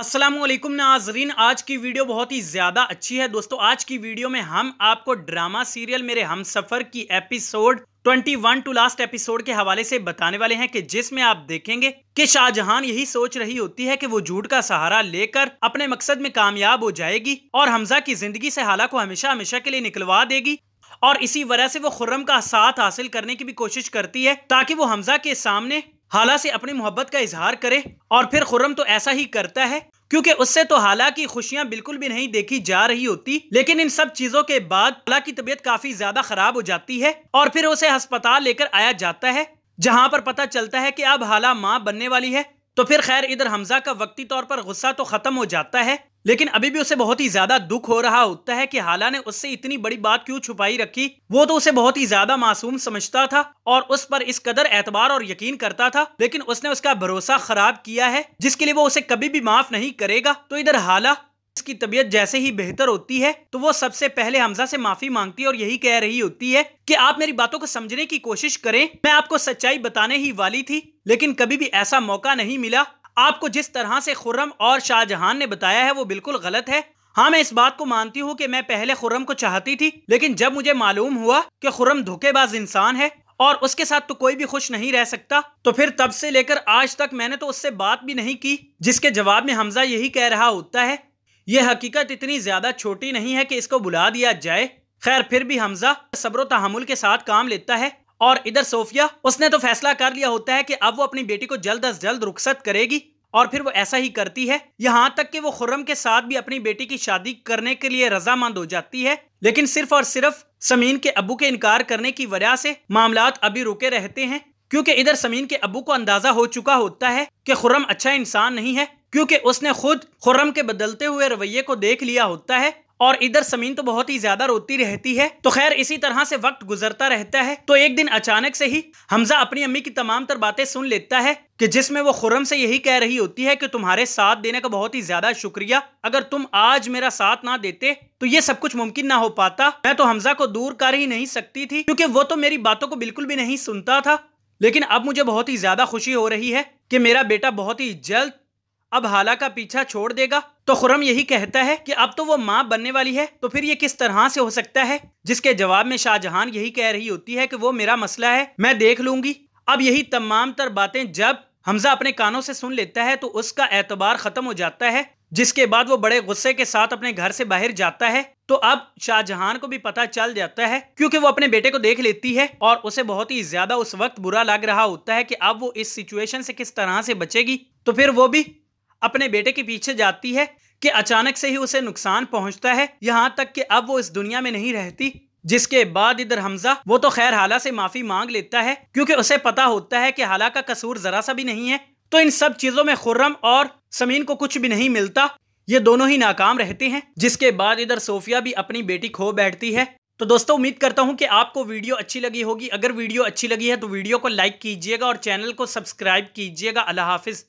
असलम नाजरीन आज की वीडियो बहुत ही ज़्यादा अच्छी है दोस्तों आज की वीडियो में हम आपको ड्रामा सीरियल मेरे हम सफ़र की एपिसोड 21 टू लास्ट एपिसोड के हवाले से बताने वाले हैं कि जिसमें आप देखेंगे कि शाहजहान यही सोच रही होती है कि वो झूठ का सहारा लेकर अपने मकसद में कामयाब हो जाएगी और हमजा की जिंदगी से हाला को हमेशा हमेशा के लिए निकलवा देगी और इसी वजह से वो खुर्रम का साथ हासिल करने की भी कोशिश करती है ताकि वो हमजा के सामने हाला से अपनी मोहब्बत का इजहार करे और फिर खुर्रम तो ऐसा ही करता है क्योंकि उससे तो हालांकि खुशियां बिल्कुल भी नहीं देखी जा रही होती लेकिन इन सब चीजों के बाद अला की तबीयत काफी ज्यादा खराब हो जाती है और फिर उसे अस्पताल लेकर आया जाता है जहां पर पता चलता है कि अब हाला माँ बनने वाली है तो फिर खैर इधर हमजा का वक्ती तौर पर गुस्सा तो खत्म हो जाता है लेकिन अभी भी उसे बहुत ही ज्यादा दुख हो रहा होता है कि हाला ने उससे इतनी बड़ी बात क्यों छुपाई रखी वो तो उसे बहुत ही ज्यादा मासूम समझता था और उस पर इस कदर एतबार और यकीन करता था लेकिन उसने उसका भरोसा खराब किया है जिसके लिए वो उसे कभी भी माफ नहीं करेगा तो इधर हाला इसकी तबीयत जैसे ही बेहतर होती है तो वो सबसे पहले हमजा से माफी मांगती है और यही कह रही होती है कि आप मेरी बातों को समझने की कोशिश करें मैं आपको सच्चाई बताने ही वाली थी लेकिन कभी भी ऐसा मौका नहीं मिला आपको जिस तरह से खुर्रम और शाहजहां ने बताया है वो बिल्कुल गलत है हाँ मैं इस बात को मानती हूँ कि मैं पहले खुर्रम को चाहती थी लेकिन जब मुझे मालूम हुआ कि खुर्रम धोखेबाज इंसान है और उसके साथ तो कोई भी खुश नहीं रह सकता तो फिर तब से लेकर आज तक मैंने तो उससे बात भी नहीं की जिसके जवाब में हमजा यही कह रहा होता है ये हकीकत इतनी ज्यादा छोटी नहीं है कि इसको बुला दिया जाए खैर फिर भी हमजा सब्र तहमुल के साथ काम लेता है और इधर सोफिया उसने तो फैसला कर लिया होता है कि अब वो अपनी बेटी को जल्द अज जल्द रुखसत करेगी और फिर वो ऐसा ही करती है यहाँ तक कि वो खुर्रम के साथ भी अपनी बेटी की शादी करने के लिए रजामंद हो जाती है लेकिन सिर्फ और सिर्फ समीन के अबू के इनकार करने की वजह से मामला अभी रुके रहते हैं क्योंकि इधर समीन के अबू को अंदाजा हो चुका होता है कि खुर्रम अच्छा इंसान नहीं है क्योंकि उसने खुद खुर्रम के बदलते हुए रवैये को देख लिया होता है और इधर समीन तो बहुत ही ज्यादा रोती रहती है तो खैर इसी तरह से वक्त गुजरता रहता है तो एक दिन अचानक से ही हमजा अपनी अम्मी की तमाम तर बातें सुन लेता है कि जिसमें वो खुरम से यही कह रही होती है कि तुम्हारे साथ देने का बहुत ही ज्यादा शुक्रिया अगर तुम आज मेरा साथ ना देते तो ये सब कुछ मुमकिन ना हो पाता मैं तो हमजा को दूर कर ही नहीं सकती थी क्योंकि वो तो मेरी बातों को बिल्कुल भी नहीं सुनता था लेकिन अब मुझे बहुत ही ज्यादा खुशी हो रही है कि मेरा बेटा बहुत ही जल्द अब हाला का पीछा छोड़ देगा तो खुरम यही कहता है कि अब तो वो माँ बनने वाली है तो फिर ये किस तरह से हो सकता है जिसके जवाब में शाहजहां यही कह रही होती है कि वो मेरा मसला है मैं देख लूंगी अब यही तमाम तर बातें जब हमजा अपने कानों से सुन लेता है तो उसका एतबार खत्म हो जाता है जिसके बाद वो बड़े गुस्से के साथ अपने घर से बाहर जाता है तो अब शाहजहां को भी पता चल जाता है क्योंकि वो अपने बेटे को देख लेती है और उसे बहुत ही ज्यादा उस वक्त बुरा लग रहा होता है कि अब वो इस सिचुएशन से किस तरह से बचेगी तो फिर वो भी अपने बेटे के पीछे जाती है कि अचानक से ही उसे नुकसान पहुंचता है यहाँ तक कि अब वो इस दुनिया में नहीं रहती जिसके बाद इधर हमजा वो तो खैर हाला से माफी मांग लेता है क्योंकि उसे पता होता है कि हाला का कसूर जरा सा भी नहीं है तो इन सब चीजों में खुर्रम और समीन को कुछ भी नहीं मिलता ये दोनों ही नाकाम रहते हैं जिसके बाद इधर सोफिया भी अपनी बेटी खो बैठती है तो दोस्तों उम्मीद करता हूं कि आपको वीडियो अच्छी लगी होगी अगर वीडियो अच्छी लगी है तो वीडियो को लाइक कीजिएगा और चैनल को सब्सक्राइब कीजिएगा अल्लाह हाफिज़